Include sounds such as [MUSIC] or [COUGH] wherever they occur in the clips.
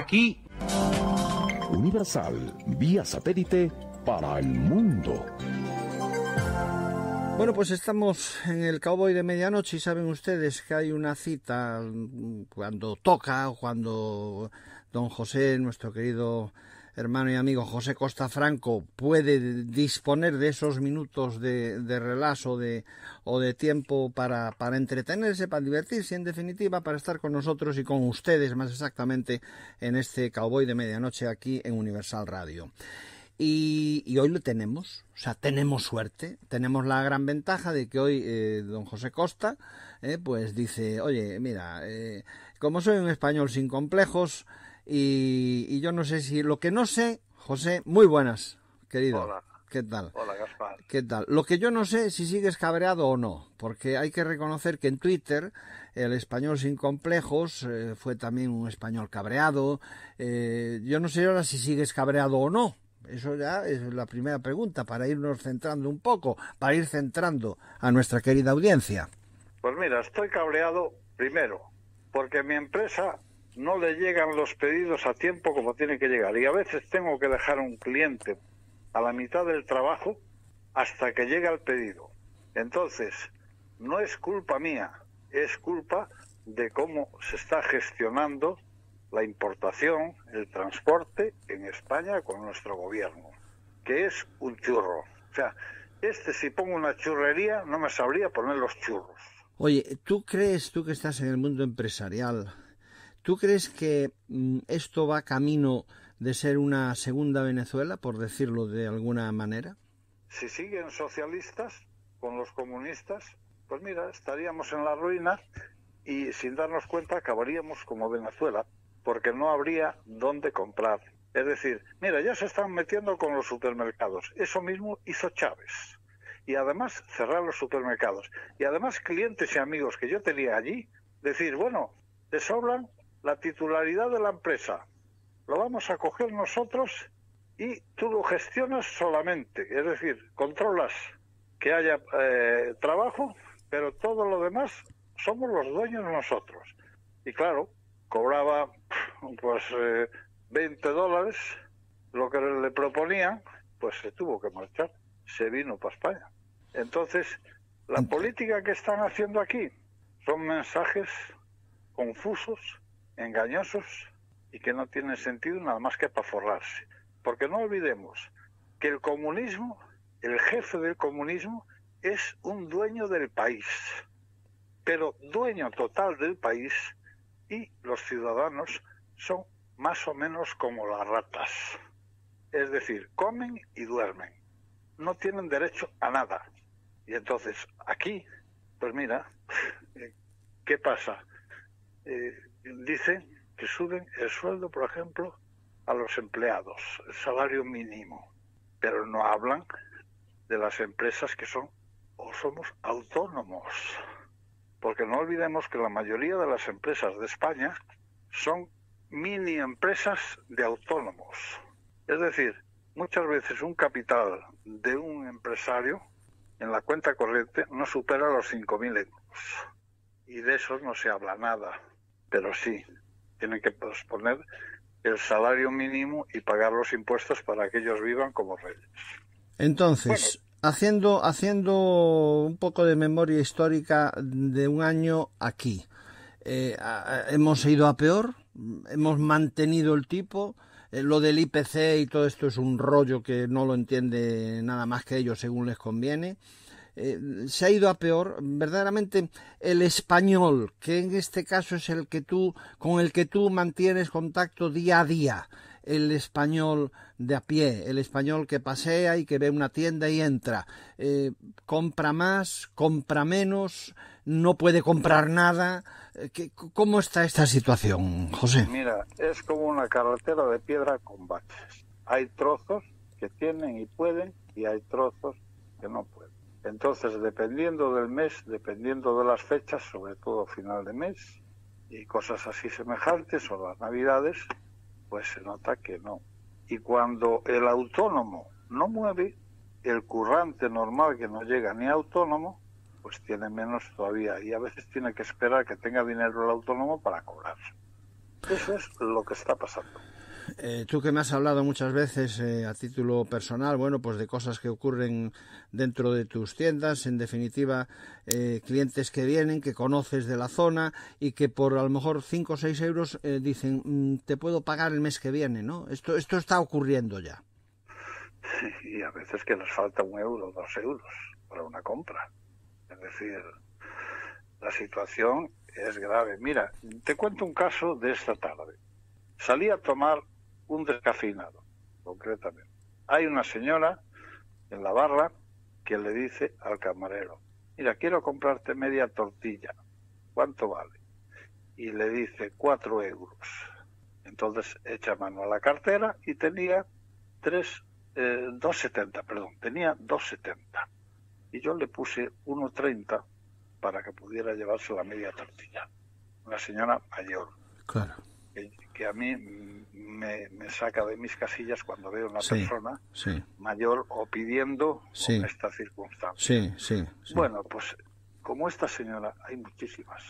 aquí. Universal, vía satélite para el mundo. Bueno, pues estamos en el cowboy de medianoche y saben ustedes que hay una cita mm, cuando toca, cuando don José, nuestro querido hermano y amigo José Costa Franco puede disponer de esos minutos de, de o de tiempo para, entretenerse, para divertirse, en definitiva, para estar con nosotros y con ustedes más exactamente en este Cowboy de Medianoche aquí en Universal Radio. Y, hoy lo tenemos, o sea, tenemos suerte, tenemos la gran ventaja de que hoy eh, don José Costa, eh, pues dice, oye, mira, eh, como soy un español sin complejos, y, yo no sé si lo que no sé, José, muy buenas, querido. Hola. ¿Qué tal? Hola, Gaspar. ¿Qué tal? Lo que yo no sé si sigues cabreado o no, porque hay que reconocer que en Twitter el español sin complejos eh, fue también un español cabreado. Eh, yo no sé ahora si sigues cabreado o no. Eso ya es la primera pregunta para irnos centrando un poco, para ir centrando a nuestra querida audiencia. Pues mira, estoy cabreado primero, porque mi empresa no le llegan los pedidos a tiempo como tienen que llegar. Y a veces tengo que dejar a un cliente a la mitad del trabajo hasta que llega el pedido. Entonces, no es culpa mía, es culpa de cómo se está gestionando la importación, el transporte en España con nuestro gobierno, que es un churro. O sea, este si pongo una churrería no me sabría poner los churros. Oye, ¿tú crees, tú que estás en el mundo empresarial, ¿Tú crees que mm, esto va camino de ser una segunda Venezuela, por decirlo de alguna manera? Si siguen socialistas con los comunistas, pues mira, estaríamos en la ruina y sin darnos cuenta acabaríamos como Venezuela, porque no habría dónde comprar. Es decir, mira, ya se están metiendo con los supermercados. Eso mismo hizo Chávez. Y además cerrar los supermercados. Y además clientes y amigos que yo tenía allí, decir, bueno, te sobran la titularidad de la empresa. Lo vamos a coger nosotros y tú lo gestionas solamente, es decir, controlas que haya eh, trabajo, pero todo lo demás somos los dueños nosotros. Y claro, cobraba pues 20 eh, dólares lo que le proponían, pues se tuvo que marchar, se vino para España. Entonces, la política que están haciendo aquí son mensajes confusos engañosos y que no tienen sentido nada más que para forrarse. Porque no olvidemos que el comunismo, el jefe del comunismo, es un dueño del país, pero dueño total del país y los ciudadanos son más o menos como las ratas. Es decir, comen y duermen. No tienen derecho a nada. Y entonces, aquí, pues mira, [LAUGHS] ¿qué pasa? Eh, dicen que suben el sueldo, por ejemplo, a los empleados, el salario mínimo, pero no hablan de las empresas que son o somos autónomos, porque no olvidemos que la mayoría de las empresas de España son mini empresas de autónomos. Es decir, muchas veces un capital de un empresario en la cuenta corriente no supera los 5.000 euros. Y de eso no se habla nada pero sí, tienen que posponer el salario mínimo y pagar los impuestos para que ellos vivan como reyes. Entonces, haciendo, haciendo un poco de memoria histórica de un año aquí, eh, ¿hemos ido a peor? ¿Hemos mantenido el tipo? Eh, lo del IPC y todo esto es un rollo que no lo entiende nada más que ellos según les conviene. Eh, se ha ido a peor, verdaderamente el español, que en este caso es el que tú, con el que tú mantienes contacto día a día, el español de a pie, el español que pasea y que ve una tienda y entra, eh, compra más, compra menos, no puede comprar nada. Eh, ¿Cómo está esta situación, José? Mira, es como una carretera de piedra con baches. Hay trozos que tienen y pueden y hay trozos que no pueden. Entonces, dependiendo del mes, dependiendo de las fechas, sobre todo final de mes, y cosas así semejantes, o las navidades, pues se nota que no. Y cuando el autónomo no mueve, el currante normal que no llega ni autónomo, pues tiene menos todavía. Y a veces tiene que esperar que tenga dinero el autónomo para cobrarse. Eso es lo que está pasando. Eh, tú que me has hablado muchas veces eh, a título personal, bueno, pues de cosas que ocurren dentro de tus tiendas, en definitiva, eh, clientes que vienen, que conoces de la zona y que por a lo mejor 5 o 6 euros dicen, mm, te puedo pagar el mes que viene, ¿no? Esto, esto está ocurriendo ya. y a veces que nos falta un euro, dos euros para una compra. Es decir, la situación es grave. Mira, te cuento un caso de esta tarde salí a tomar un descafeinado, concretamente. Hay una señora en la barra que le dice al camarero, mira, quiero comprarte media tortilla, ¿cuánto vale? Y le dice, cuatro euros. Entonces echa mano a la cartera y tenía tres, eh, 2,70, perdón, tenía 2,70. Y yo le puse 1,30 para que pudiera llevarse la media tortilla. Una señora mayor. Claro que a mí me, saca de mis casillas cuando veo una persona mayor o pidiendo en esta circunstancia. Bueno, pues como esta señora, hay muchísimas,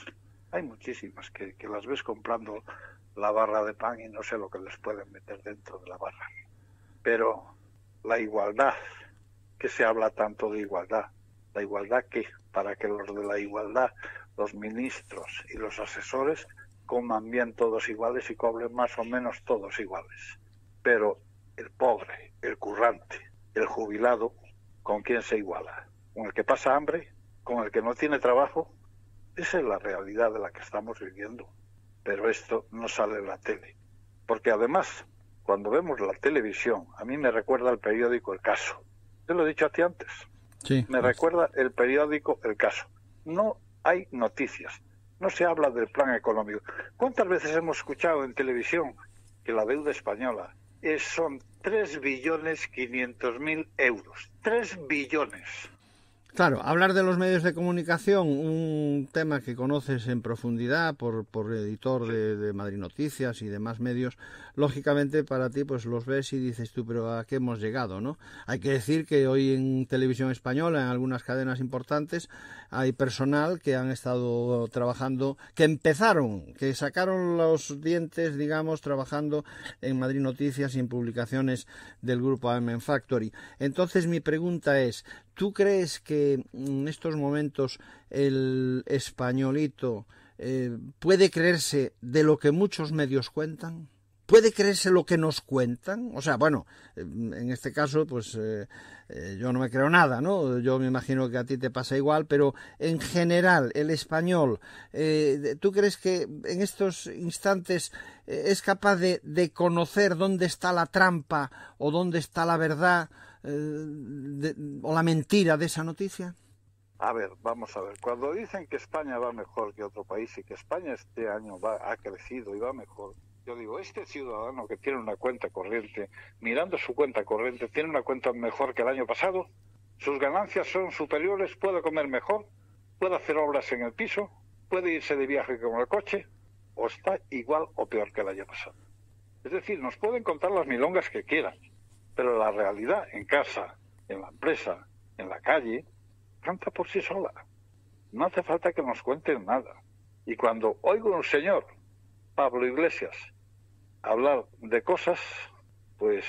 hay muchísimas que, que las ves comprando la barra de pan y no sé lo que les pueden meter dentro de la barra. Pero la igualdad, que se habla tanto de igualdad, la igualdad que para que los de la igualdad, los ministros y los asesores coman bien todos iguales y cobren más o menos todos iguales. Pero el pobre, el currante, el jubilado, ¿con quién se iguala? ¿Con el que pasa hambre? ¿Con el que no tiene trabajo? Esa es la realidad de la que estamos viviendo. Pero esto no sale en la tele. Porque además, cuando vemos la televisión, a mí me recuerda el periódico El Caso. Te lo he dicho a ti antes. Sí, me pues. recuerda el periódico El Caso. No hay noticias, no se habla del plan económico. ¿Cuántas veces hemos escuchado en televisión que la deuda española es, son tres billones 500 mil euros? 3 billones. Claro, hablar de los medios de comunicación, un tema que conoces en profundidad por, por editor de, Madrid Noticias y demás medios, lógicamente para ti pues los ves y dices tú, pero ¿a qué hemos llegado? no? Hay que decir que hoy en televisión española, en algunas cadenas importantes, hay personal que han estado trabajando, que empezaron, que sacaron los dientes, digamos, trabajando en Madrid Noticias y en publicaciones del grupo Amen Factory. Entonces mi pregunta es, ¿Tú crees que en estos momentos el españolito eh, puede creerse de lo que muchos medios cuentan? ¿Puede creerse lo que nos cuentan? O sea, bueno, em, en este caso, pues eh, eh, yo no me creo nada, ¿no? Yo me imagino que a ti te pasa igual, pero en general, el español, ¿tú crees que en estos instantes es capaz de conocer dónde está la trampa o dónde está la verdad? Eh, o la mentira de esa noticia? A ver, vamos a ver. Cuando dicen que España va mejor que otro país y que España este año va, ha crecido y va mejor, yo digo, este ciudadano que tiene una cuenta corriente, mirando su cuenta corriente, tiene una cuenta mejor que el año pasado, sus ganancias son superiores, puede comer mejor, puede hacer obras en el piso, puede irse de viaje con el coche, o está igual o peor que el año pasado. Es decir, nos pueden contar las milongas que quieran, pero la realidad en casa, en la empresa, en la calle, canta por sí sola. No hace falta que nos cuenten nada. Y cuando oigo un señor, Pablo Iglesias, hablar de cosas, pues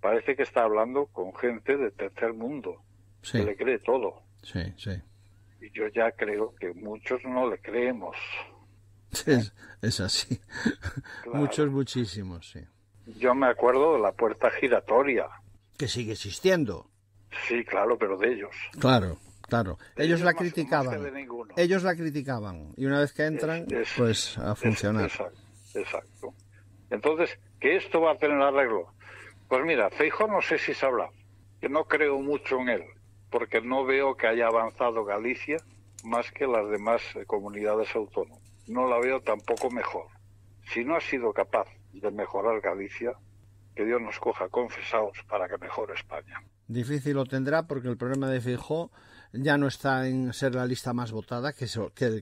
parece que está hablando con gente del tercer mundo, sí. que le cree todo. Sí, sí. Y yo ya creo que muchos no le creemos. Es, así. [LAUGHS] Muchos, muchísimos, sí. Yo me acuerdo de la puerta giratoria. Que sigue existiendo. Sí, claro, pero de ellos. Claro, claro. ellos, la criticaban. Ellos la criticaban. Y una vez que entran, pues a funcionar. exacto, Entonces, ¿qué esto va a tener arreglo? Pues mira, Feijo no sé si habla que no creo mucho en él, porque no veo que haya avanzado Galicia más que las demás eh, comunidades autónomas. No la veo tampoco mejor. Si no ha sido capaz de mejorar Galicia, que Dios nos coja confesados para que mejore España. Difícil lo tendrá porque el problema de Fijó ya no está en ser la lista más votada, que,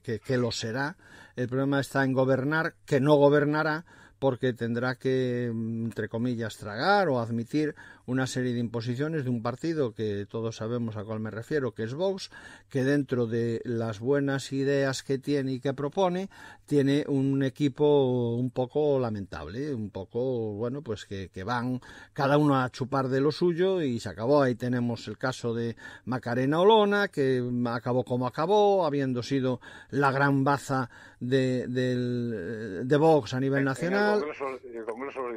que, que lo será. El problema está en gobernar, que no gobernará porque tendrá que, mm, entre comillas, tragar o admitir una serie de imposiciones de un partido que todos sabemos a cuál me refiero, que es Vox, que dentro de las buenas ideas que tiene y que propone, tiene un equipo un poco lamentable, un poco, bueno, pues que, van cada uno a chupar de lo suyo y se acabó. Ahí tenemos el caso de Macarena Olona, que acabó como acabó, habiendo sido la gran baza de, de, Vox a nivel nacional.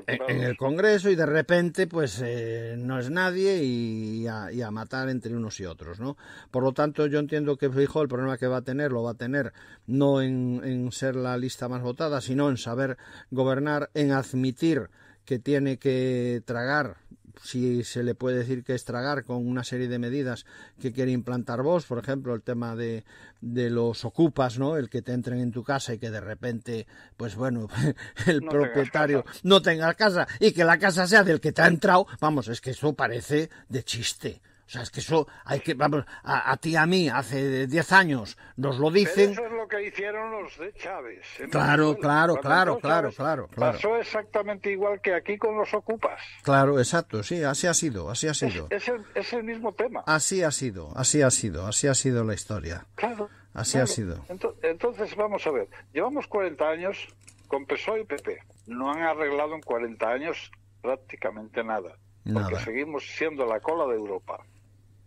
En el Congreso, y de repente, pues... Eh, no es nadie y a, matar entre unos y otros, ¿no? Por lo tanto, yo entiendo que Fijo el problema que va a tener lo va a tener no en ser la lista más votada, sino en saber gobernar, en admitir que tiene que tragar si se le puede decir que estragar con una serie de medidas que quiere implantar vos, por ejemplo, el tema de, de los ocupas, ¿no? El que te entren en tu casa y que de repente, pues bueno, [LAUGHS] el propietario no tenga casa y que la casa sea del que te ha entrado, vamos, es que eso parece de chiste. O sea, es que eso hay que, vamos, a, ti a mí, hace 10 años nos lo dicen. eso es lo que hicieron los de Chávez. ¿eh? Claro, claro, claro, claro, claro, claro. Pasó exactamente igual que aquí con los ocupas. Claro, exacto, sí, así ha sido, así ha sido. Es, el, mismo tema. Así ha sido, así ha sido, así ha sido la historia. Claro. Así ha sido. Entonces, vamos a ver, llevamos 40 años con PSOE y PP. No han arreglado en 40 años prácticamente nada. Porque nada. seguimos siendo la cola de Europa.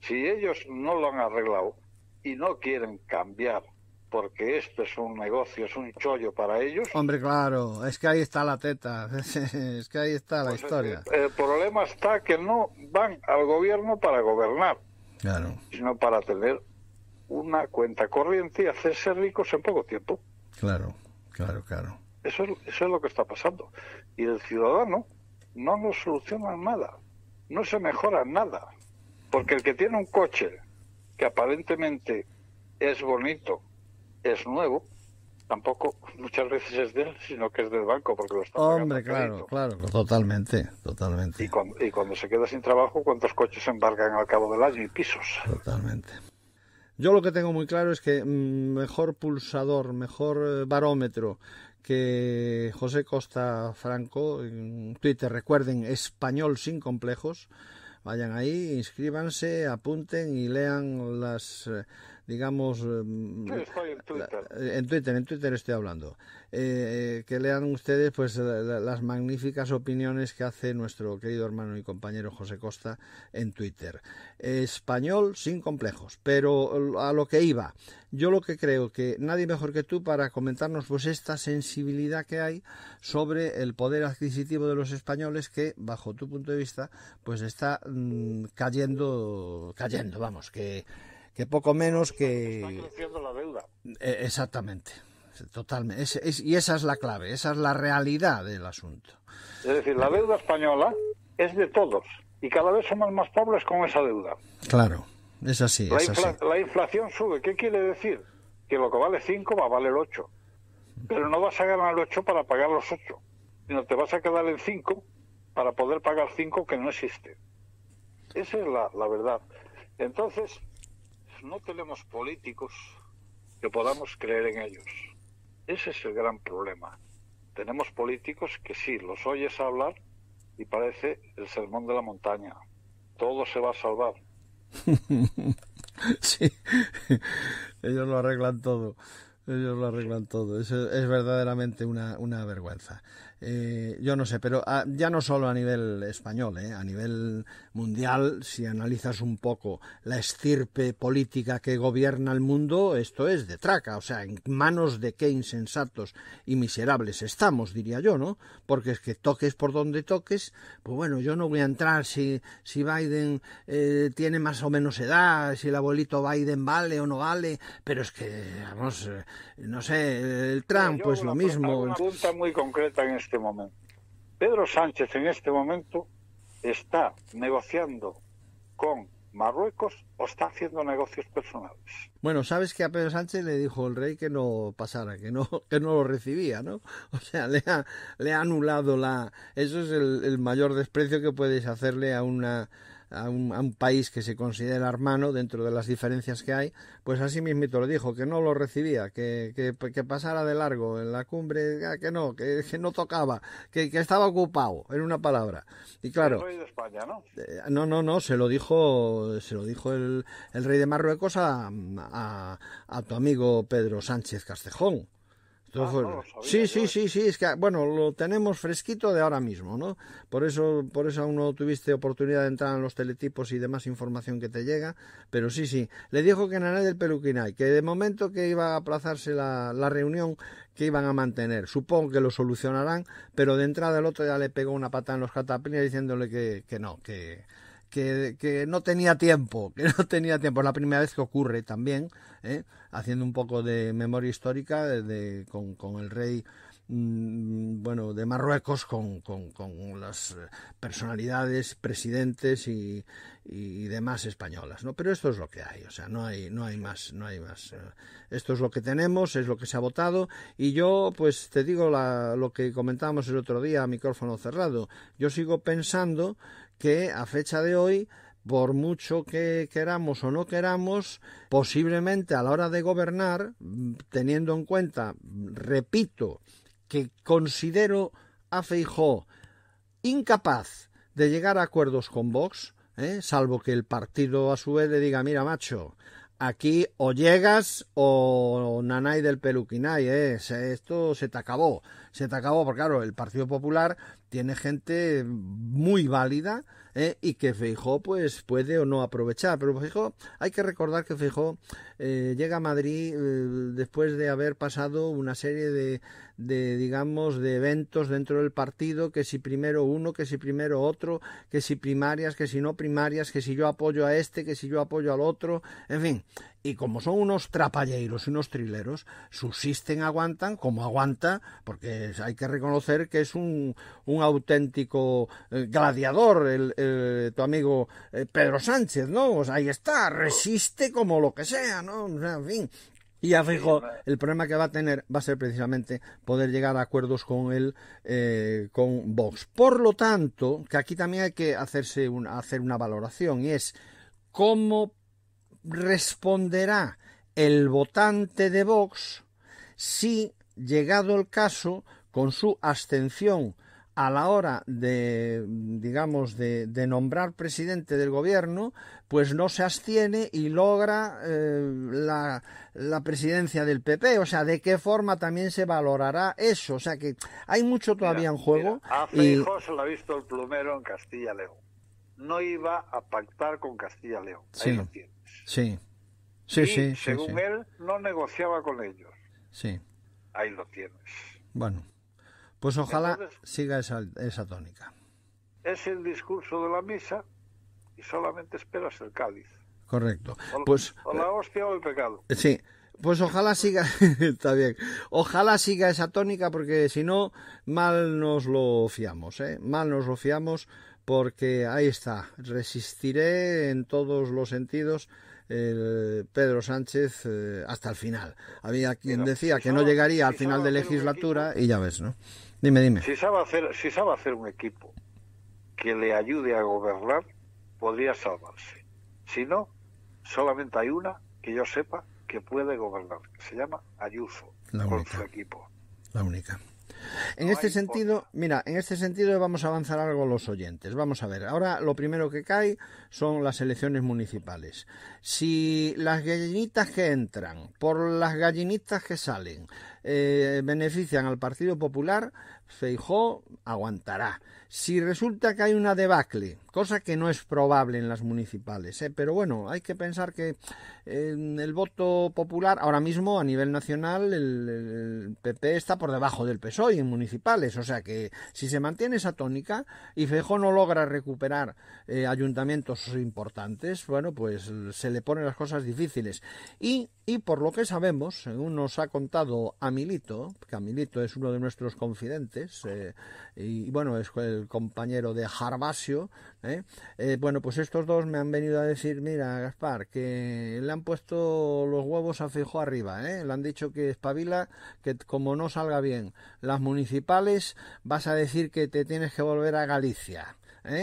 Si ellos no lo han arreglado y no quieren cambiar porque esto es un negocio, es un chollo para ellos. Hombre, claro, es que ahí está la teta, [LAUGHS] es que ahí está la pues, historia. Eh, el, problema está que no van al gobierno para gobernar, sino para tener una cuenta corriente y hacerse ricos en poco tiempo. Claro, claro, claro. Eso es, eso es lo que está pasando. Y el ciudadano no nos soluciona nada, no se mejora nada. Porque el que tiene un coche que aparentemente es bonito, es nuevo, tampoco muchas veces es de él, sino que es del banco porque lo Hombre, claro, claro, totalmente, totalmente. Y cuando, se queda sin trabajo, ¿cuántos coches embargan al cabo del año y pisos? Totalmente. Yo lo que tengo muy claro es que mm, mejor pulsador, mejor eh, barómetro que José Costa Franco en Twitter, recuerden, español sin complejos, Vayan ahí, inscríbanse, apunten y lean las eh, digamos... Eh, eh, en, Twitter. en Twitter. estoy hablando. Eh, que lean ustedes pues las magníficas opiniones que hace nuestro querido hermano y compañero José Costa en Twitter. Español sin complejos, pero a lo que iba. Yo lo que creo que nadie mejor que tú para comentarnos pues esta sensibilidad que hay sobre el poder adquisitivo de los españoles que bajo tu punto de vista pues está mm, cayendo cayendo, vamos, que que poco menos que... Está la deuda. E, exactamente, totalmente. y esa es la clave, esa es la realidad del asunto. Es decir, la deuda española es de todos y cada vez somos más pobres con esa deuda. Claro, es así. La, inflación sube, ¿qué quiere decir? Que lo que vale 5 va a valer 8. Pero no vas a ganar 8 para pagar los 8, sino te vas a quedar en 5 para poder pagar 5 que no existe. Esa es la, la verdad. Entonces, no tenemos políticos que podamos creer en ellos. Ese es el gran problema. Tenemos políticos que sí, los oyes hablar y parece el sermón de la montaña. Todo se va a salvar. [LAUGHS] sí, [LAUGHS] ellos lo arreglan todo. Ellos lo arreglan todo. Eso es verdaderamente una vergüenza. Eh, yo no sé, pero ah, ya no solo a nivel español, eh, a nivel mundial, si analizas un poco la estirpe política que gobierna el mundo, esto es de traca, o sea, en manos de qué insensatos y miserables estamos, diría yo, ¿no? Porque es que toques por donde toques, pues bueno, yo no voy a entrar si, si Biden eh, tiene más o menos edad, si el abuelito Biden vale o no vale, pero es que, vamos, no sé, el Trump, pues lo mismo. Una pregunta muy concreta en este momento. Pedro Sánchez en este momento está negociando con Marruecos o está haciendo negocios personales. Bueno, sabes que a Pedro Sánchez le dijo el rey que no pasara, que no, que no lo recibía, ¿no? [LAUGHS] O sea, le ha, le ha anulado la... Eso es el mayor desprecio que puedes hacerle a una a un, país que se considera hermano dentro de las diferencias que hay, pues así mismito lo dijo, que no lo recibía, que, que, pasara de largo en la cumbre, ah, que no, que, no tocaba, que, estaba ocupado, en una palabra. Y claro, eh, ¿no? no, no, se lo dijo, se lo dijo el, el rey de Marruecos a, a, a tu amigo Pedro Sánchez Castejón. Ah, sí, sí, eh. sí, sí, es que, bueno, lo tenemos fresquito de ahora mismo, ¿no? Por eso, por eso aún no tuviste oportunidad de entrar en los teletipos y demás información que te llega, pero sí, sí, le dijo que Nanay del Peluquinay, que de momento que iba a aplazarse la, reunión que iban a mantener, supongo que lo solucionarán, pero de entrada el otro ya le pegó una pata en los cataplines diciéndole que no, que, que, no tenía tiempo, que no tenía tiempo. Es la primera vez que ocurre también, ¿eh? haciendo un poco de memoria histórica con, el rey mm, bueno de Marruecos con, las eh, personalidades presidentes y, demás españolas no pero esto es lo que hay o sea no hay no hay más no hay más eh. esto es lo que tenemos es lo que se ha votado y yo pues te digo lo que comentábamos el otro día a micrófono cerrado yo sigo pensando que a fecha de hoy por mucho que queramos o no queramos, posiblemente a la hora de gobernar, mm, teniendo en cuenta, mm, repito, que considero a Feijó incapaz de llegar a acuerdos con Vox, ¿eh? salvo que el partido a su vez le diga, mira macho, aquí o llegas o Nanay del Peluquinay, ¿eh? esto se te acabó, se te acabó, porque claro, el Partido Popular tiene gente muy válida ¿eh? y que Feijó pues puede o no aprovechar. Pero Feijó, hay que recordar que Feijó eh, llega a Madrid eh, después de haber pasado una serie de, digamos, de eventos dentro del partido, que si primero uno, que si primero otro, que si primarias, que si no primarias, que si yo apoyo a este, que si yo apoyo al otro, en fin. Y como son unos trapalleiros unos trileros, subsisten, aguantan, como aguanta, porque hay que reconocer que es un, un auténtico gladiador el, eh, tu amigo eh, Pedro Sánchez, ¿no? ahí está, resiste como lo que sea, ¿no? en fin. Y ya fijo, el problema que va a tener va a ser precisamente poder llegar a acuerdos con él, eh, con Vox. Por lo tanto, que aquí también hay que hacerse una, hacer una valoración y es cómo responderá el votante de Vox si, llegado el caso, con su abstención a la hora de, digamos, de, nombrar presidente del gobierno, pues no se abstiene y logra eh, la, presidencia del PP. O sea, ¿de qué forma también se valorará eso? O sea, que hay mucho todavía en juego. Mira, a se lo ha visto el plumero en Castilla-León. No iba a pactar con Castilla-León. Ahí lo tienes. Sí, sí, sí. Según él, no negociaba con ellos. Sí. Ahí lo tienes. Bueno. Pues ojalá siga esa, tónica. Es el discurso de la misa y solamente esperas el cáliz. Correcto. pues, la hostia o el pecado. Eh, sí. Pues ojalá siga, [LAUGHS] bien, ojalá siga esa tónica porque si no, mal nos lo fiamos, ¿eh? mal nos lo fiamos porque ahí está, resistiré en todos los sentidos el Pedro Sánchez eh, hasta el final. Había quien decía que no llegaría al final de legislatura y ya ves, ¿no? Si sabe hacer, si sabe hacer un equipo que le ayude a gobernar, podría salvarse. Si no, solamente hay una que yo sepa que puede gobernar, se llama Ayuso, con su equipo. La única. En este sentido, mira, en este sentido vamos a avanzar algo los oyentes. Vamos a ver, ahora lo primero que cae son las elecciones municipales. Si las gallinitas que entran por las gallinitas que salen eh, benefician al Partido Popular, Feijó aguantará. Si resulta que hay una debacle cosa que no es probable en las municipales. ¿eh? Pero bueno, hay que pensar que en el voto popular, ahora mismo a nivel nacional, el, PP está por debajo del PSOE en municipales. O sea que si se mantiene esa tónica y Fejo no logra recuperar eh, ayuntamientos importantes, bueno, pues se le ponen las cosas difíciles. Y, por lo que sabemos, según nos ha contado Amilito, que Amilito es uno de nuestros confidentes, eh, y bueno, es el compañero de Jarbasio ¿eh? Eh, bueno, pues estos dos me han venido a decir, mira, Gaspar, que le han puesto los huevos a fijo arriba, ¿eh? le han dicho que espabila, que como no salga bien las municipales, vas a decir que te tienes que volver a Galicia,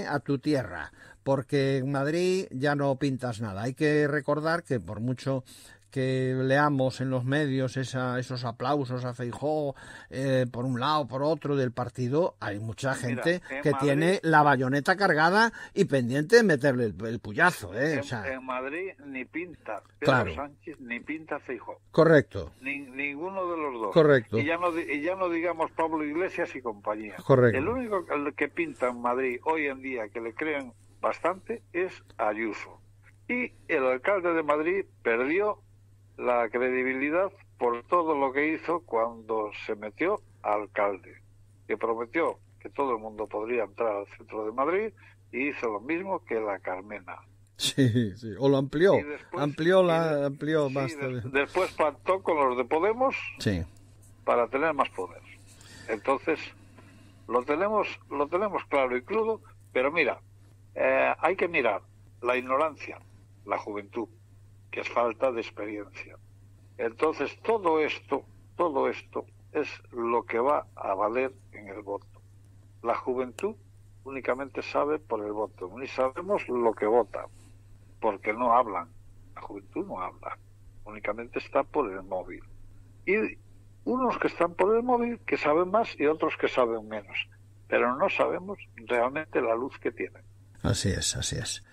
a tu tierra, porque en Madrid ya no pintas nada. Hay que recordar que por mucho que leamos en los medios esa, esos aplausos a Feijó eh, por un lado, por otro del partido, hay mucha gente que tiene la bayoneta cargada y pendiente de meterle el, puyazo. ¿eh? En, Madrid ni pinta Pedro Sánchez ni pinta Feijó. Correcto. ninguno de los dos. Correcto. Y ya, no, y ya no digamos Pablo Iglesias y compañía. Correcto. El único que pinta en Madrid hoy en día que le crean bastante es Ayuso. Y el alcalde de Madrid perdió la credibilidad por todo lo que hizo cuando se metió alcalde, que prometió que todo el mundo podría entrar al centro de Madrid y hizo lo mismo que la Carmena. Sí, sí, o lo amplió, amplió la, amplió más. después pactó con los de Podemos sí. para tener más poder. Entonces, lo tenemos, lo tenemos claro y crudo, pero mira, eh, hay que mirar la ignorancia, la juventud, que es falta de experiencia. Entonces, todo esto, todo esto es lo que va a valer en el voto. La juventud únicamente sabe por el voto, ni sabemos lo que vota, porque no hablan. La juventud no habla, únicamente está por el móvil. Y unos que están por el móvil que saben más y otros que saben menos, pero no sabemos realmente la luz que tienen. Así es, así es.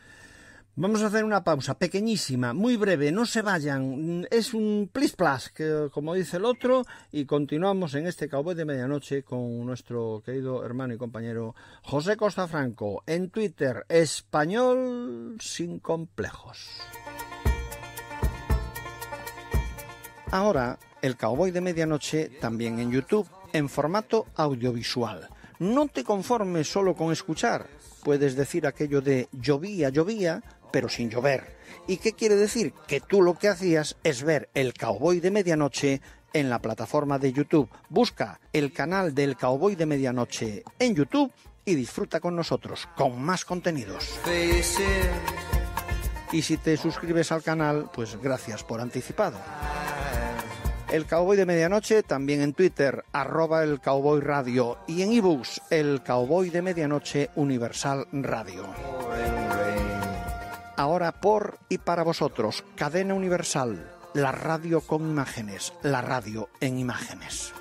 Vamos a hacer una pausa pequeñísima, muy breve, no se vayan, mm, es un please plus como dice el otro, y continuamos en este Cowboy de Medianoche con nuestro querido hermano y compañero José Costa Franco, en Twitter, español sin complejos. Ahora, el Cowboy de Medianoche también en YouTube, en formato audiovisual. No te conformes solo con escuchar, puedes decir aquello de llovía, llovía, pero sin llover. ¿Y qué quiere decir? Que tú lo que hacías es ver el cowboy de medianoche en la plataforma de YouTube. Busca el canal del cowboy de medianoche en YouTube y disfruta con nosotros, con más contenidos. Y si te suscribes al canal, pues gracias por anticipado. El Cowboy de Medianoche, también en Twitter, arroba el Cowboy Radio y en ebooks, el Cowboy de Medianoche Universal Radio ahora por y para vosotros, Cadena Universal, la radio con imágenes, la radio en imágenes.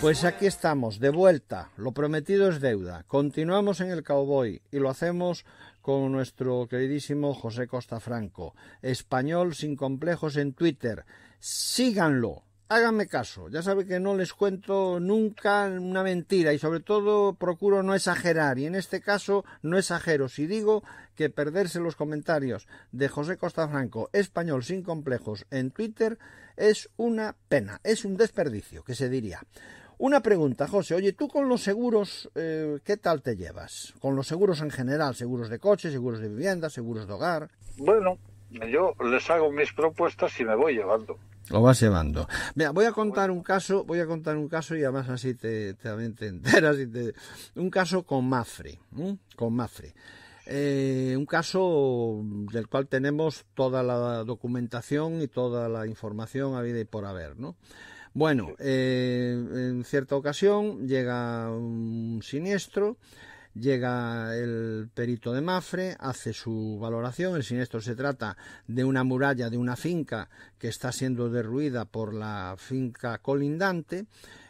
Pues aquí estamos, de vuelta, lo prometido es deuda, continuamos en el cowboy y lo hacemos con nuestro queridísimo José Costa Franco, español sin complejos en Twitter, síganlo, háganme caso, ya sabe que no les cuento nunca una mentira y sobre todo procuro no exagerar y en este caso no exagero si digo que perderse los comentarios de José Costa Franco, español sin complejos, en Twitter es una pena, es un desperdicio, que se diría. Una pregunta, José. Oye, tú con los seguros, eh, ¿qué tal te llevas? Con los seguros en general, seguros de coche, seguros de vivienda, seguros de hogar. Bueno, yo les hago mis propuestas y me voy llevando. Lo vas llevando. voy a contar un caso, voy a contar un caso y además así te, te también [LAUGHS] enteras. un caso con Mafre, con Mafre. Eh, un caso del cual tenemos toda la documentación y toda la información habida y por haber, ¿no? Bueno, eh, en cierta ocasión llega un siniestro Llega el perito de Mafre, hace su valoración. El siniestro se trata de una muralla de una finca que está siendo derruida por la finca colindante.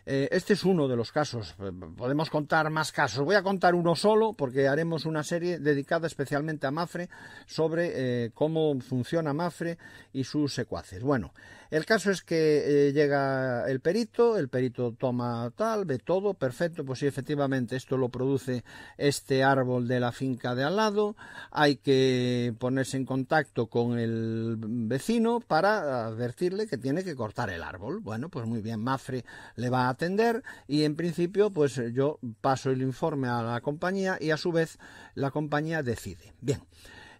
Eh, este es uno de los casos. Podemos contar más casos. Voy a contar uno solo porque haremos una serie dedicada especialmente a Mafre sobre eh, cómo funciona Mafre y sus secuaces. Bueno, el caso es que eh, llega el perito, el perito toma tal, ve todo, perfecto, pues sí, efectivamente, esto lo produce este árbol de la finca de al lado, hay que ponerse en contacto con el vecino para advertirle que tiene que cortar el árbol. Bueno, pues muy bien, Mafre le va a atender y en principio pues yo paso el informe a la compañía y a su vez la compañía decide. Bien.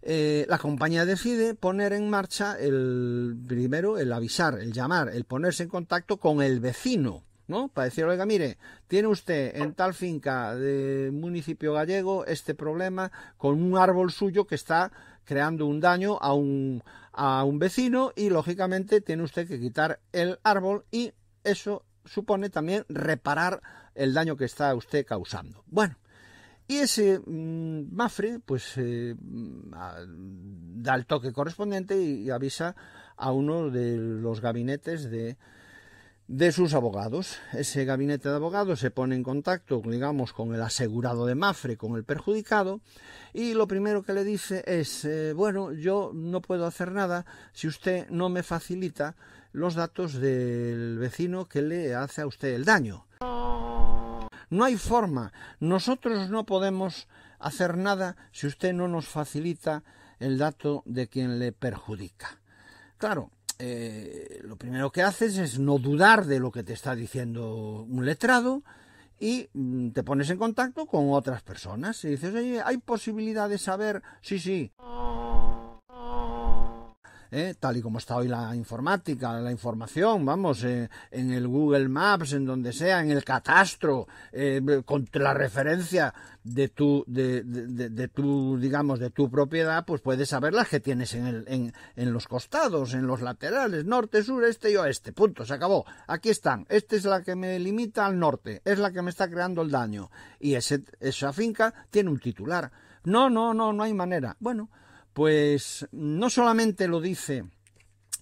Eh, la compañía decide poner en marcha el primero el avisar, el llamar, el ponerse en contacto con el vecino, ¿no? Para decir, oiga, mire, tiene usted en tal finca de municipio gallego este problema con un árbol suyo que está creando un daño a un, a un vecino y lógicamente tiene usted que quitar el árbol y eso supone también reparar el daño que está usted causando. Bueno, y ese mm, Mafre, pues, eh, mm, da el toque correspondiente y, avisa a uno de los gabinetes de, de sus abogados. Ese gabinete de abogados se pone en contacto, digamos, con el asegurado de Mafre, con el perjudicado, y lo primero que le dice es, eh, bueno, yo no puedo hacer nada si usted no me facilita los datos del vecino que le hace a usted el daño. No hay forma. Nosotros no podemos hacer nada si usted no nos facilita el dato de quien le perjudica. Claro, eh, lo primero que haces es no dudar de lo que te está diciendo un letrado y mm, te pones en contacto con otras personas y dices, oye, ¿hay posibilidad de saber? Sí, sí. ¿eh? tal y como está hoy la informática, la información, vamos, eh, en el Google Maps, en donde sea, en el catastro, eh, con la referencia de tu, de, tu, digamos, de tu propiedad, pues puedes saber las que tienes en, los costados, en los laterales, norte, sur, este y oeste. Punto, se acabó. Aquí están. Esta es la que me limita al norte, es la que me está creando el daño. Y ese, esa finca tiene un titular. No, no, no, no hay manera. Bueno, pues no solamente lo dice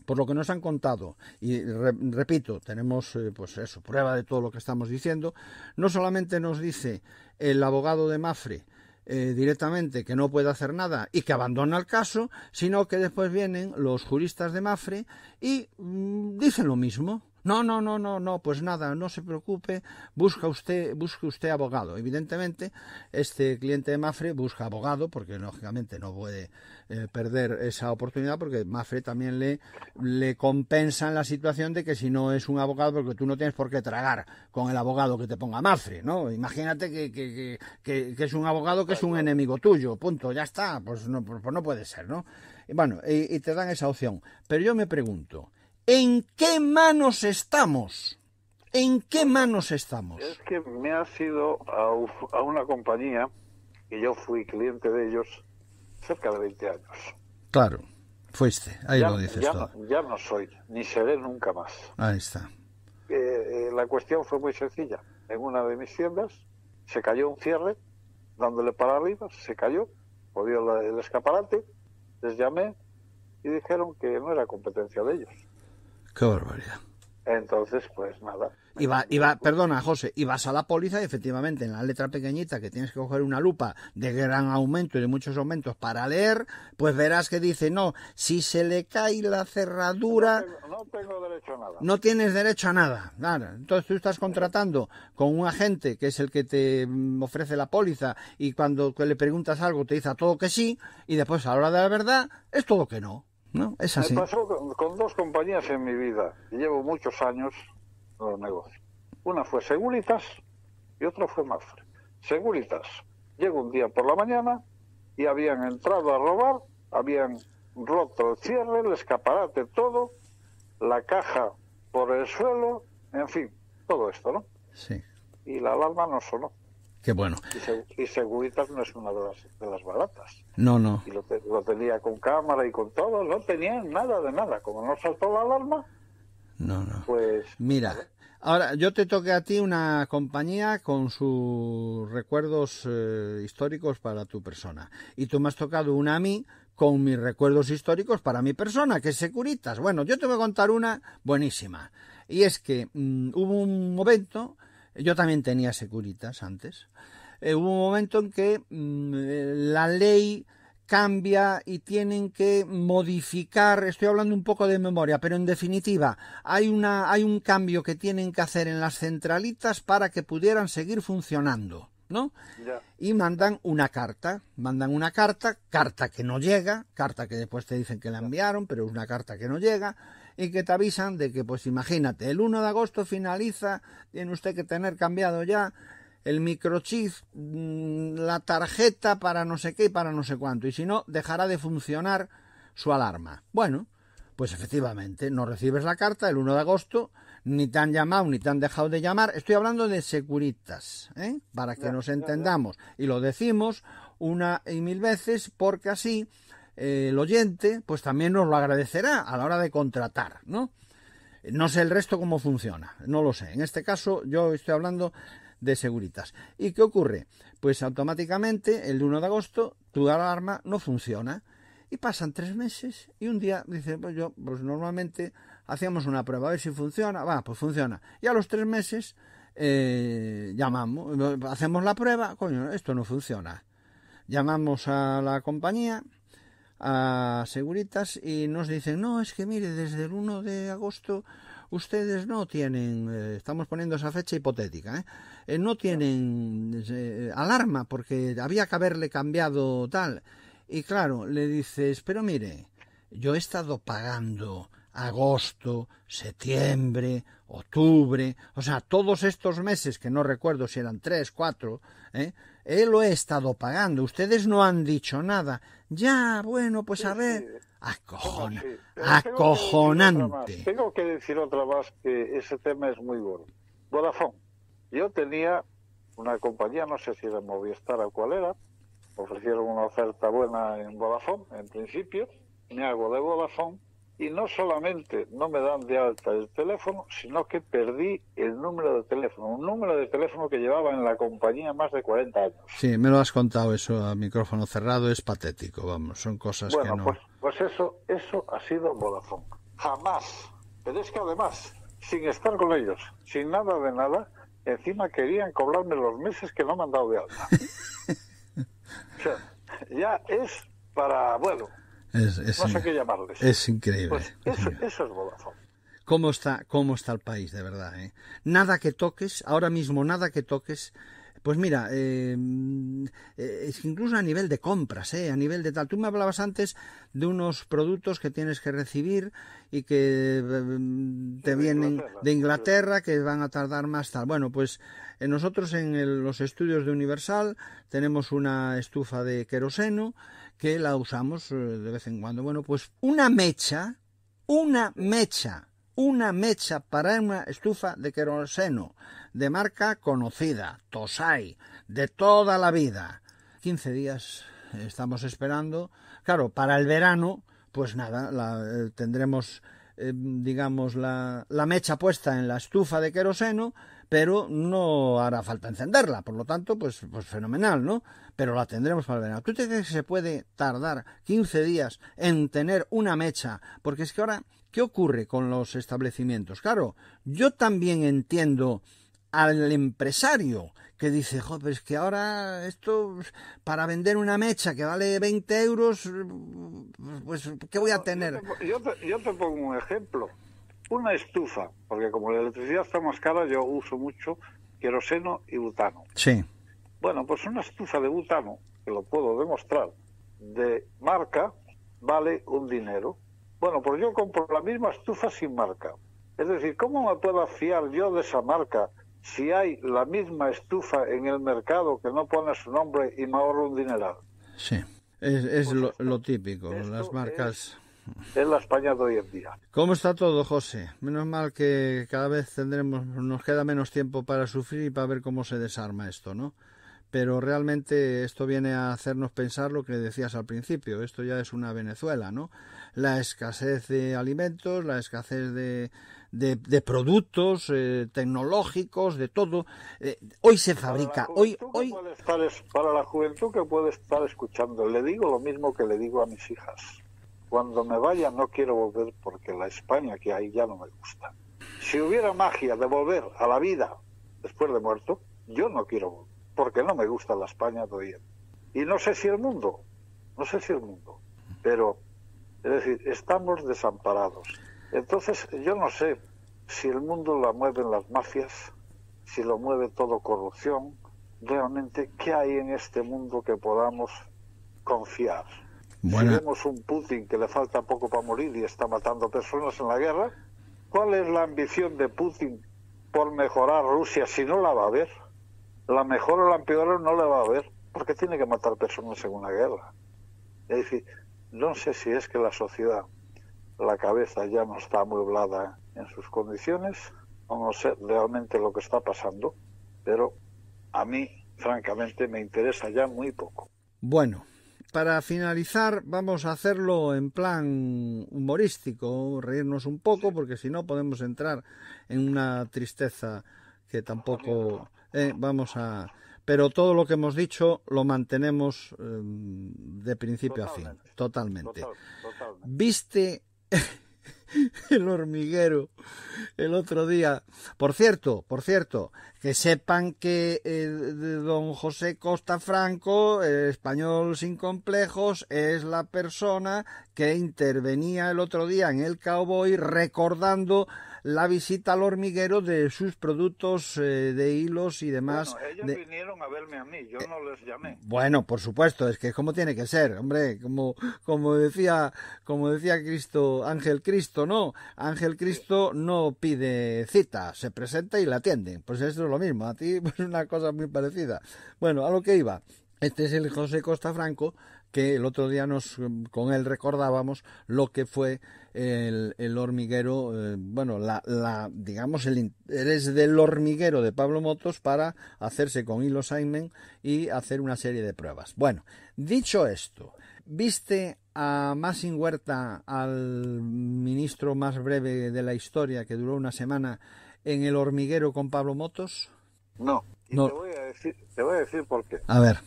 por lo que nos han contado, y repito, tenemos eh, pues eso, prueba de todo lo que estamos diciendo, no solamente nos dice el abogado de Mafre eh, directamente que no puede hacer nada y que abandona el caso, sino que después vienen los juristas de Mafre y mm, dicen lo mismo. No, no, no, no, no, pues nada, no se preocupe, busca usted, busque usted abogado. Evidentemente, este cliente de Mafre busca abogado, porque lógicamente no puede eh, perder esa oportunidad porque Mafre también le, le en la situación de que si no es un abogado, porque tú no tienes por qué tragar con el abogado que te ponga Mafre, ¿no? Imagínate que, que, que, que es un abogado que es un enemigo tuyo, punto, ya está, pues no, pues, pues no puede ser, ¿no? Y bueno, y, te dan esa opción. Pero yo me pregunto, ¿en qué manos estamos? ¿En qué manos estamos? Es que me ha sido a, una compañía, que yo fui cliente de ellos, cerca de 20 años. Claro, fuiste, ahí lo dices todo. No, ya no soy, ni seré nunca más. Ahí está. Eh, eh, la cuestión fue muy sencilla. En una de mis tiendas se cayó un cierre, dándole para arriba, se cayó, volvió el escaparate, les llamé y dijeron que no era competencia de ellos. Qué barbaridad. Entonces, pues nada. Y va, perdona, José, y vas a la póliza y efectivamente en la letra pequeñita que tienes que coger una lupa de gran aumento y de muchos aumentos para leer, pues verás que dice, no, si se le cae la cerradura... No tengo, derecho a nada. No tienes derecho a nada. nada. Entonces tú estás contratando con un agente que es el que te mm, ofrece la póliza y cuando le preguntas algo te dice todo que sí y después a la hora de la verdad es todo que no. Me pasó con, dos compañías en mi vida. llevo muchos años en los negocios. Una fue Seguritas y otra fue Mafre. Seguritas. Llego un día por la mañana y habían entrado a robar, habían roto el cierre, el escaparate, todo, la caja por el suelo, en fin, todo esto, ¿no? Sí. Y la alarma no sonó. Qué bueno. Y, Seguritas no es una de las, baratas. No, no. Y lo, tenía con cámara y con todo, no tenían nada de nada. Como no saltó la alarma, no, no. Pues. Mira. Ahora, yo te toqué a ti una compañía con sus recuerdos eh, históricos para tu persona. Y tú me has tocado una a mí con mis recuerdos históricos para mi persona, que es Bueno, yo te voy a contar una buenísima. Y es que mm, hubo un momento yo también tenía Securitas antes. Eh, hubo un momento en que mm, eh, la ley cambia y tienen que modificar, estoy hablando un poco de memoria, pero en definitiva, hay una hay un cambio que tienen que hacer en las centralitas para que pudieran seguir funcionando, ¿no? Y mandan una carta, mandan una carta, carta que no llega, carta que después te dicen que la enviaron, pero es una carta que no llega y que te avisan de que, pues imagínate, el 1 de agosto finaliza, tiene usted que tener cambiado ya el microchip, mm, la tarjeta para no sé qué y para no sé cuánto, y si no, dejará de funcionar su alarma. Bueno, pues efectivamente, no recibes la carta el 1 de agosto, ni te han llamado, ni te han dejado de llamar. Estoy hablando de securitas, ¿eh? para que nos entendamos. Y lo decimos una y mil veces porque así eh, el oyente, pues también nos lo agradecerá a la hora de contratar, ¿no? No sé el resto cómo funciona, no lo sé. En este caso yo estoy hablando de seguritas. ¿Y qué ocurre? Pues automáticamente el 1 de agosto tu alarma no funciona y pasan tres meses y un día dice, pues yo, pues normalmente hacíamos una prueba a ver si funciona, va, pues funciona. Y a los tres meses eh, llamamos, hacemos la prueba, coño, esto no funciona. Llamamos a la compañía, a Seguritas y nos dicen, no, es que mire, desde el 1 de agosto ustedes no tienen, eh, estamos poniendo esa fecha hipotética, ¿eh? Eh, no tienen alarma porque había que haberle cambiado tal. Y claro, le dices, pero mire, yo he estado pagando agosto, septiembre, octubre, o sea, todos estos meses que no recuerdo si eran tres, cuatro, ¿eh? Eh, lo he estado pagando. Ustedes no han dicho nada. Ya, bueno, pues a ver. acojonante. Tengo que, decir otra vez que ese tema es muy bueno. Vodafone. Yo tenía una compañía, no sé si era Movistar o cuál era. Ofrecieron una oferta buena en Vodafone, en principio. Me hago de Vodafone y no solamente no me dan de alta el teléfono, sino que perdí el número de teléfono, un número de teléfono que llevaba en la compañía más de 40 años. Sí, me lo has contado eso a micrófono cerrado, es patético, vamos, son cosas que no... Pues, pues eso, eso ha sido Vodafone, jamás, pero es que además, sin estar con ellos, sin nada de nada, encima querían cobrarme los meses que no me han dado de alta. [LAUGHS] o sea, ya es para, bueno, es, no Es pues increíble. eso, es ¿Cómo está, ¿Cómo está el país, de verdad? Eh? Nada que toques, ahora mismo nada que toques. Pues mira, eh, eh, incluso a nivel de compras, a nivel de tal. Tú me hablabas antes de unos productos que tienes que recibir y que mm, te vienen de Inglaterra, que van a tardar más tal. Bueno, pues nosotros en los estudios de Universal tenemos una estufa de queroseno que la usamos eh, de vez en cuando. Bueno, pues una mecha, una mecha, una mecha para una estufa de queroseno, de marca conocida, Tosai, de toda la vida. 15 días estamos esperando. Claro, para el verano, pues nada, la, eh, tendremos, eh, digamos, la, la mecha puesta en la estufa de queroseno pero no hará falta encenderla, por lo tanto, pues, pues fenomenal, ¿no? Pero la tendremos para el ¿Tú te crees que se puede tardar 15 días en tener una mecha? Porque es que ahora, ¿qué ocurre con los establecimientos? Claro, yo también entiendo al empresario que dice, joder, es que ahora esto, para vender una mecha que vale 20 euros, pues, ¿qué voy a tener? yo te pongo un ejemplo. Una estufa, porque como la electricidad está más cara, yo uso mucho queroseno y butano. Sí. Bueno, pues una estufa de butano, que lo puedo demostrar, de marca, vale un dinero. Bueno, pues yo compro la misma estufa sin marca. Es decir, ¿cómo me puedo fiar yo de esa marca si hay la misma estufa en el mercado que no pone su nombre y me ahorro un dineral? Sí, es, pues lo, típico, las marcas es la España de hoy en día. ¿Cómo está todo, José? Menos mal que cada vez tendremos, nos queda menos tiempo para sufrir y para ver cómo se desarma esto, ¿no? Pero realmente esto viene a hacernos pensar lo que decías al principio, esto ya es una Venezuela, ¿no? La escasez de alimentos, la escasez de, productos eh, tecnológicos, de todo. Eh, hoy se fabrica, hoy... hoy... para la juventud que puede estar escuchando, le digo lo mismo que le digo a mis hijas cuando me vaya no quiero volver porque la España que hay ya no me gusta. Si hubiera magia de volver a la vida después de muerto, yo no quiero volver porque no me gusta la España todavía. Y no sé si el mundo, no sé si el mundo, pero es decir, estamos desamparados. Entonces yo no sé si el mundo la mueven las mafias, si lo mueve todo corrupción, realmente qué hay en este mundo que podamos confiar. Si vemos un Putin que le falta poco para morir y está matando personas en la guerra, ¿cuál es la ambición de Putin por mejorar Rusia si no la va a ver? La mejor o la peor no la va a ver porque tiene que matar personas en una guerra. Es decir, no sé si es que la sociedad, la cabeza ya no está amueblada en sus condiciones, o no sé realmente lo que está pasando, pero a mí, francamente, me interesa ya muy poco. Bueno, para finalizar, vamos a hacerlo en plan humorístico, reírnos un poco, porque si no podemos entrar en una tristeza que tampoco eh, vamos a... Pero todo lo que hemos dicho lo mantenemos em, de principio a fin, totalmente. totalmente. Viste [LAUGHS] el hormiguero el otro día. Por cierto, por cierto, que sepan que eh, don José Costa Franco, español sin complejos, es la persona que intervenía el otro día en El Cowboy recordando la visita al hormiguero de sus productos eh, de hilos y demás. Bueno, ellos vinieron a verme a mí, yo eh, no les llamé. Bueno, por supuesto, es que es como tiene que ser, hombre, como, como decía, como decía Cristo, Ángel Cristo, no, Ángel Cristo no pide cita, se presenta y la atienden. Pues eso es lo mismo, a ti [LAUGHS] es pues una cosa muy parecida. Bueno, a lo que iba. Este es el José Costa Franco que el otro día nos mm, con él recordábamos lo que fue el, hormiguero, eh, bueno, la, digamos el interés del hormiguero de Pablo Motos para hacerse con Hilo Simon y hacer una serie de pruebas. Bueno, dicho esto, ¿viste a Massing Huerta, al ministro más breve de la historia, que duró una semana, en el hormiguero con Pablo Motos? No, no. Te, voy a decir, te voy a decir por qué. A ver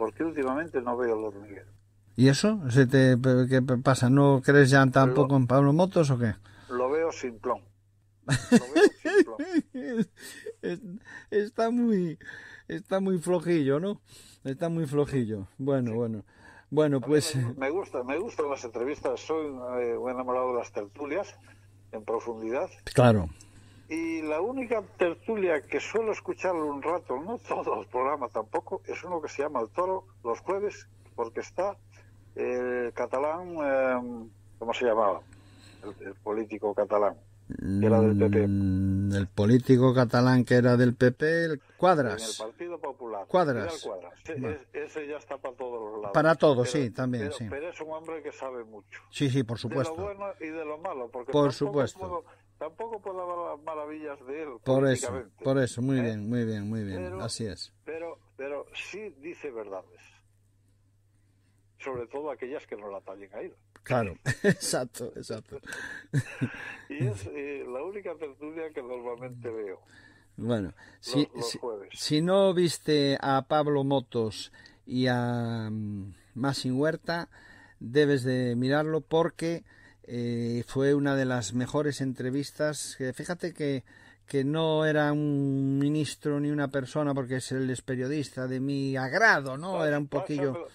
porque últimamente no veo el hormiguero. ¿Y eso? ¿Se te, ¿Qué pasa? ¿No crees ya tampoco en Pablo Motos o qué? Lo veo sin [LAUGHS] Lo veo está muy está muy flojillo, ¿no? Está muy flojillo. Bueno, bueno. Bueno, pues... Me gusta, me gustan las entrevistas, soy un eh, enamorado de las tertulias en profundidad. Claro. Y la única tertulia que suelo escuchar un rato, no todos los programas tampoco, es uno que se llama El Toro los jueves, porque está el catalán, em, ¿cómo se llamaba? El, político catalán, que era del PP. Mm, el político catalán que era del PP, el Cuadras. En el Partido Popular. Cuadras. ese ya está para todos los lados. Para todos, sí, también, sí. Pero es un hombre que sabe mucho. Sí, sí, por supuesto. De lo bueno y de lo malo. Porque por supuesto tampoco por las maravillas de él. Por eso, por eso, muy ¿eh? bien, muy bien, muy bien, así es. Pero, pero sí dice verdades, sobre todo aquellas que no la tallen a Claro, [LAUGHS] exacto, exacto. [LAUGHS] y es eh, la única tertulia que normalmente veo. Bueno, si, no viste a Pablo Motos y a um, mm, Massin Huerta, debes de mirarlo porque eh, fue una de las mejores entrevistas. fíjate que, que no era un ministro ni una persona, porque es el periodista de mi agrado, ¿no? era un poquillo.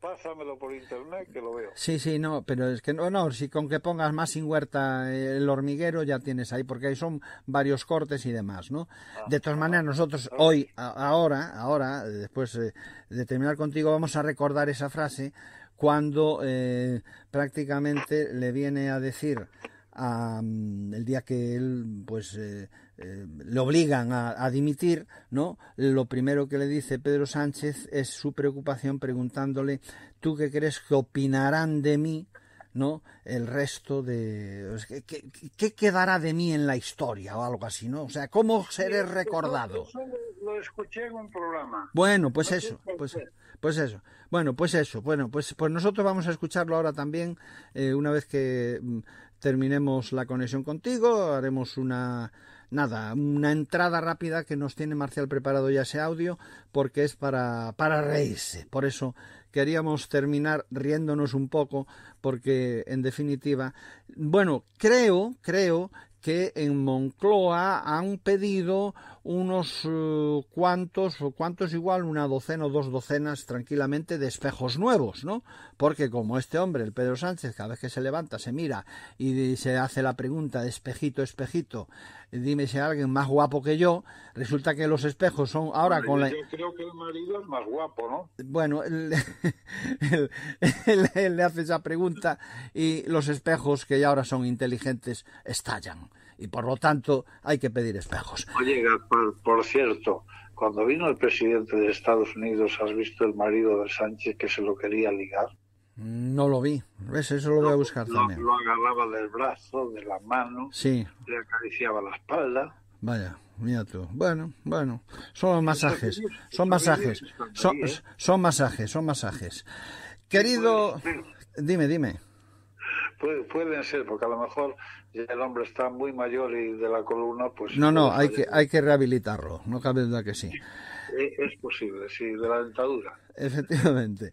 Pásamelo, por internet que lo veo. Sí, sí, no, pero es que no, no, si con que pongas más sin huerta eh, el hormiguero ya tienes ahí, porque ahí son varios cortes y demás, ¿no? Ah, de todas ah, maneras, nosotros ah. hoy, ahora, ahora, después de terminar contigo, vamos a recordar esa frase cuando eh, prácticamente le viene a decir a, mm, el día que él pues eh, eh, le obligan a, dimitir, ¿no? Lo primero que le dice Pedro Sánchez es su preocupación preguntándole ¿tú qué crees que opinarán de mí? ¿no? el resto de ¿qué, quedará de mí en la historia o algo así, ¿no? O sea, ¿cómo seré recordado? lo escuché en un programa. Bueno, pues eso, pues eso. Bueno, pues eso. Bueno, pues, pues nosotros vamos a escucharlo ahora también eh, una vez que mm, terminemos la conexión contigo. Haremos una nada, una entrada rápida que nos tiene Marcial preparado ya ese audio, porque es para, para reírse. Por eso queríamos terminar riéndonos un poco, porque en definitiva, bueno, creo, creo que en Moncloa han pedido unos eh, cuantos, o cuantos igual, una docena o dos docenas tranquilamente de espejos nuevos, ¿no? Porque como este hombre, el Pedro Sánchez, cada vez que se levanta, se mira y se hace la pregunta espejito, espejito, dime si hay alguien más guapo que yo, resulta que los espejos son ahora con la... Yo creo que el marido es más guapo, ¿no? Bueno, [LAUGHS] él, le hace esa pregunta y los espejos, que ya ahora son inteligentes, estallan y por lo tanto hay que pedir espejos. Oye, por, por cierto, cuando vino el presidente de Estados Unidos, ¿has visto el marido de Sánchez que se lo quería ligar? No lo vi. ¿Ves? Eso lo, voy a buscar Lo agarraba del brazo, de la mano, sí. le acariciaba la espalda. Vaya, mira tú. Bueno, bueno. Son masajes. Son masajes. Son, ¿eh? son masajes, son masajes. Querido. Pues, dime, dime. Pueden ser, porque a lo mejor el hombre está muy mayor y de la columna, pues... No, no, hay que, hay que rehabilitarlo, no cabe duda que sí. E-, es posible, sí, de la dentadura. Efectivamente.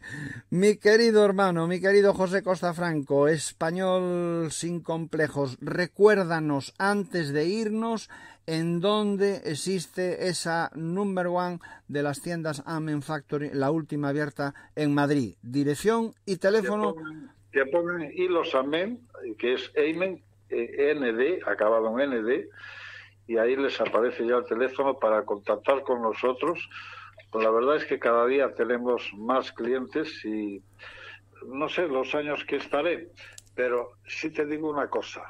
Mi querido hermano, mi querido José Costa Franco, español sin complejos, recuérdanos antes de irnos en dónde existe esa number one de las tiendas Amen Factory, la última abierta en Madrid. Dirección y teléfono. que ponen, y los Amen, que es Amen eh, ND, acabado en ND, y ahí les aparece ya el teléfono para contactar con nosotros. la verdad es que cada día tenemos más clientes y no sé los años que estaré, pero sí te digo una cosa,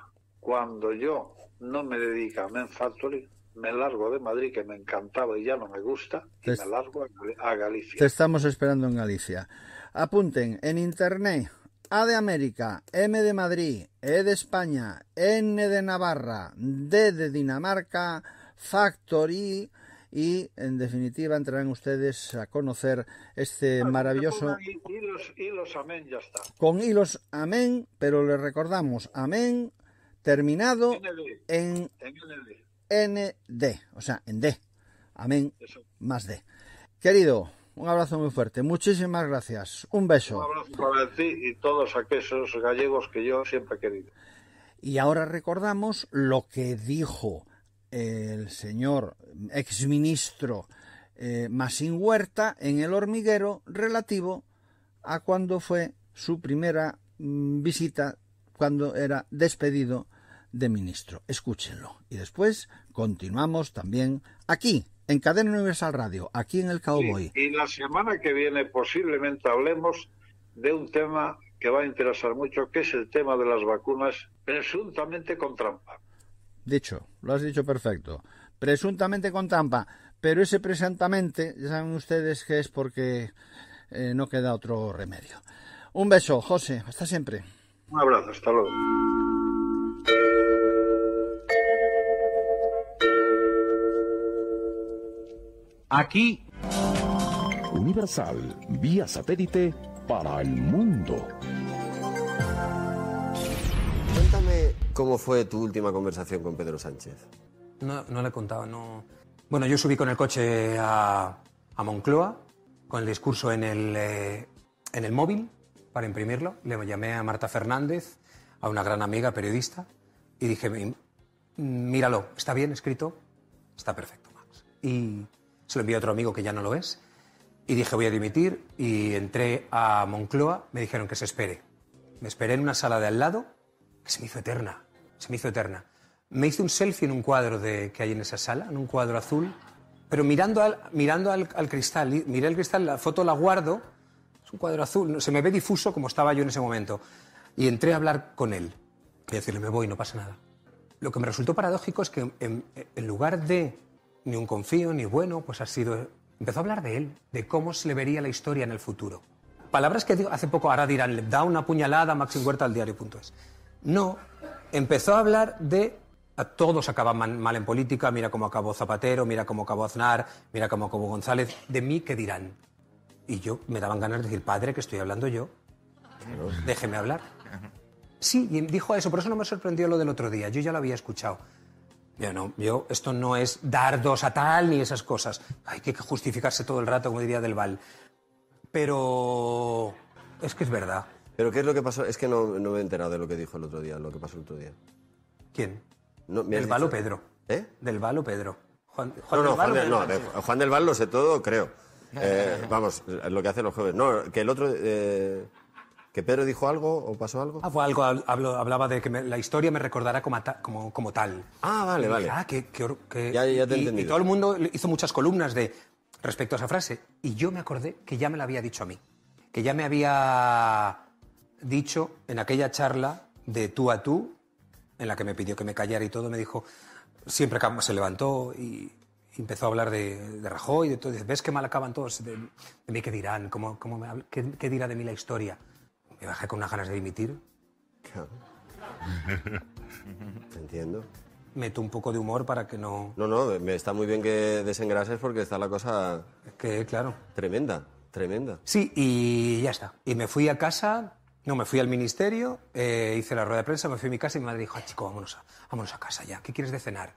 cuando yo no me dedico a Men Factory, me largo de Madrid, que me encantaba y ya no me gusta, y me largo a Galicia. Te estamos esperando en Galicia. Apunten, en Internet a de América, M de Madrid, E de España, N de Navarra, D de Dinamarca, Factory y en definitiva entrarán ustedes a conocer este maravilloso amén con hilos amén pero les recordamos amén terminado en N de, o sea en D amén más D querido un abrazo muy fuerte. Muchísimas gracias. Un beso. Un abrazo para ti y todos aquellos gallegos que yo siempre he querido. Y ahora recordamos lo que dijo el señor exministro eh, Huerta en el hormiguero relativo a cuando fue su primera mm, visita, cuando era despedido de ministro. Escúchenlo. Y después continuamos también aquí en Cadena Universal Radio, aquí en el Cowboy. Sí, y la semana que viene posiblemente hablemos de un tema que va a interesar mucho, que es el tema de las vacunas presuntamente con trampa. Dicho, lo has dicho perfecto. Presuntamente con trampa, pero ese presuntamente, ya saben ustedes que es porque eh, no queda otro remedio. Un beso, José, hasta siempre. Un abrazo, hasta luego. aquí. Universal, vía satélite para el mundo. Cuéntame cómo fue tu última conversación con Pedro Sánchez. No, no le he contado, no. Bueno, yo subí con el coche a, a Moncloa, con el discurso en el, eh, en el móvil, para imprimirlo. Le llamé a Marta Fernández, a una gran amiga periodista, y dije, míralo, está bien escrito, está perfecto, Max. Y se lo envié a otro amigo que ya no lo es, y dije voy a dimitir y entré a Moncloa, me dijeron que se espere. Me esperé en una sala de al lado, que se me hizo eterna, se me hizo eterna. Me hice un selfie en un cuadro de, que hay en esa sala, en un cuadro azul, pero mirando al, mirando al, al cristal, miré el cristal, la foto la guardo, es un cuadro azul, se me ve difuso como estaba yo en ese momento, y entré a hablar con él y decirle me voy, no pasa nada. Lo que me resultó paradójico es que en lugar de ni un confío, ni bueno, pues ha sido... Empezó a hablar de él, de cómo se le vería la historia en el futuro. Palabras que hace poco ahora dirán, le da una puñalada a Maxim Huerta al diario.es. No, empezó a hablar de... A todos acaban mal en política, mira cómo acabó Zapatero, mira cómo acabó Aznar, mira cómo acabó González, de mí qué dirán. Y yo me daban ganas de decir, padre, que estoy hablando yo, déjeme hablar. Sí, y dijo eso, por eso no me sorprendió lo del otro día, yo ya lo había escuchado. Yo no, yo, esto no es dardos a tal ni esas cosas. Hay que justificarse todo el rato, como diría Del Val. Pero es que es verdad. ¿Pero qué es lo que pasó? Es que no, me he enterado de lo que dijo el otro día, lo que pasó el otro día. ¿Quién? No, o Pedro. ¿Eh? Del o Pedro. Juan, no, no, Juan del, no, Juan lo sé todo, creo. [LAUGHS] Eh, vamos, lo que hacen los jóvenes. No, que el otro... Eh, ¿Que Pedro dijo algo o pasó algo? Ah, fue algo, hablaba de que la historia me recordará como, como, como tal. Ah, vale, vale. Ah, ya, te y, y todo el mundo hizo muchas columnas de respecto a esa frase. Y yo me acordé que ya me la había dicho a mí. Que ya me había dicho en aquella charla de tú a tú, en la que me pidió que me callara y todo, me dijo, siempre se levantó y empezó a hablar de, de Rajoy, de todo. ¿ves qué mal acaban todos? De, mí, ¿qué dirán? ¿Cómo, cómo qué, dirá de mí la historia? Me bajé con unas ganas de dimitir. Claro. Te [LAUGHS] entiendo. Meto un poco de humor para que no... No, no, me está muy bien que desengrases porque está la cosa... que, claro. Tremenda, tremenda. Sí, y ya está. Y me fui a casa, no, me fui al ministerio, eh, hice la rueda de prensa, me fui a mi casa y mi madre dijo, ah, chico, vámonos a, vámonos a casa ya, ¿qué quieres de cenar?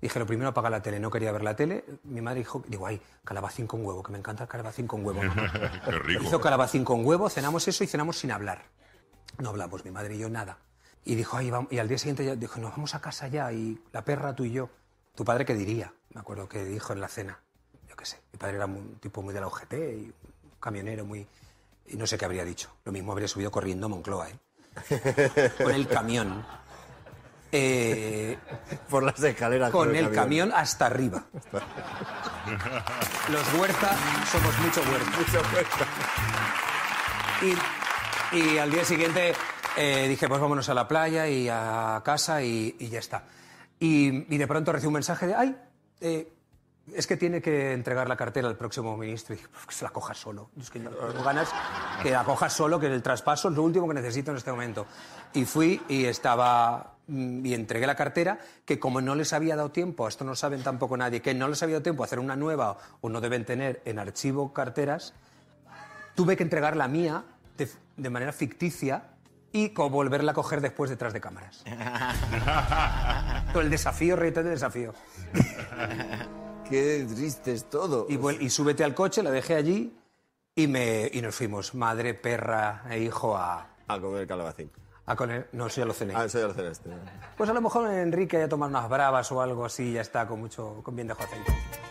Dije, lo primero apaga la tele, no quería ver la tele. Mi madre dijo, digo, ay, calabacín con huevo, que me encanta el calabacín con huevo. [LAUGHS] Hizo calabacín con huevo, cenamos eso y cenamos sin hablar. No hablamos, mi madre y yo nada. Y dijo, ay, vamos. y al día siguiente dijo, nos vamos a casa ya, y la perra, tú y yo. ¿Tu padre qué diría? Me acuerdo que dijo en la cena. Yo qué sé, mi padre era un tipo muy de la OGT, y un camionero muy... Y no sé qué habría dicho. Lo mismo habría subido corriendo a Moncloa, ¿eh? [LAUGHS] Con el camión. Eh, por las escaleras con, el, camión. hasta arriba. [LAUGHS] Los Huertas somos mucho Huerta. Mucho huerta. Y, al día siguiente eh, dije, pues vámonos a la playa y a casa y, ya está. Y, de pronto recibo un mensaje de, ay, eh, es que tiene que entregar la cartera al próximo ministro. Y pues, que se la coja solo. Es que tengo ganas que la coja solo, que el traspaso es lo último que necesito en este momento. Y fui y estaba. Mm, y entregué la cartera, que como no les había dado tiempo, esto no saben tampoco nadie, que no les había dado tiempo a hacer una nueva o no deben tener en archivo carteras, tuve que entregar la mía de, manera ficticia y volverla a coger después detrás de cámaras. Todo [LAUGHS] el desafío, reto de desafío. [LAUGHS] qué triste es todo. Y, y súbete al coche, la dejé allí y, me, y nos fuimos, madre, perra e hijo, a... A comer calabacín. A comer... No, sé ya lo cené. Ah, eso ya Pues a lo mejor Enrique haya tomado unas bravas o algo así y ya está con, mucho, con bien de aceite.